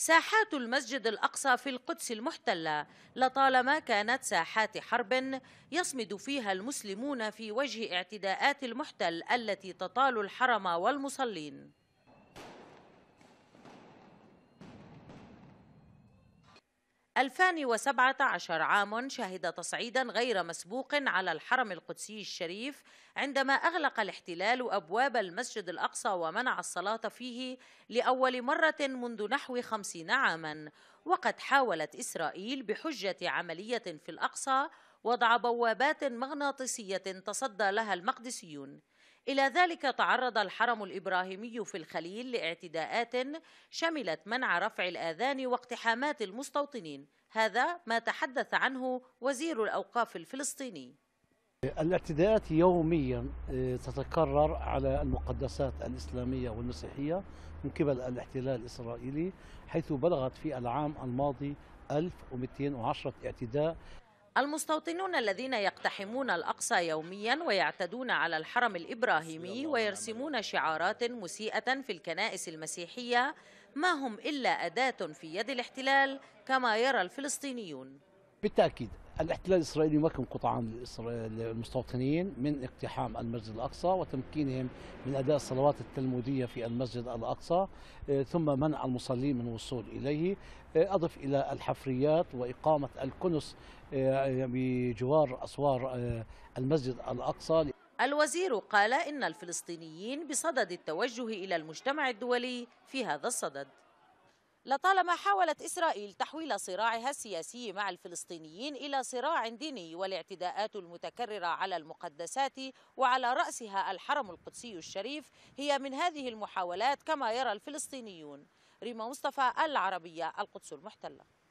ساحات المسجد الأقصى في القدس المحتلة لطالما كانت ساحات حرب يصمد فيها المسلمون في وجه اعتداءات المحتل التي تطال الحرم والمصلين 2017 عام شهد تصعيدا غير مسبوق على الحرم القدسي الشريف عندما أغلق الاحتلال أبواب المسجد الأقصى ومنع الصلاة فيه لأول مرة منذ نحو خمسين عاما وقد حاولت إسرائيل بحجة عملية في الأقصى وضع بوابات مغناطيسية تصدى لها المقدسيون إلى ذلك تعرض الحرم الإبراهيمي في الخليل لاعتداءات شملت منع رفع الآذان واقتحامات المستوطنين هذا ما تحدث عنه وزير الأوقاف الفلسطيني الاعتداءات يوميا آه، تتكرر على المقدسات الإسلامية والمسيحية من قبل الاحتلال الإسرائيلي حيث بلغت في العام الماضي 1210 اعتداء المستوطنون الذين يقتحمون الأقصى يوميا ويعتدون على الحرم الإبراهيمي ويرسمون إيه؟ شعارات مسيئة في الكنائس المسيحية ما هم إلا أداة في يد الاحتلال كما يرى الفلسطينيون بالتأكيد الاحتلال الاسرائيلي يمكن قطعا للمستوطنين من اقتحام المسجد الاقصى وتمكينهم من اداء الصلوات التلموديه في المسجد الاقصى آه، ثم منع المصلين من الوصول اليه آه، اضف الى الحفريات واقامه الكنس آه، بجوار اسوار المسجد الاقصى الوزير قال ان الفلسطينيين بصدد التوجه الى المجتمع الدولي في هذا الصدد لطالما حاولت إسرائيل تحويل صراعها السياسي مع الفلسطينيين إلى صراع ديني والاعتداءات المتكررة على المقدسات وعلى رأسها الحرم القدسي الشريف هي من هذه المحاولات كما يرى الفلسطينيون ريما مصطفى العربية القدس المحتلة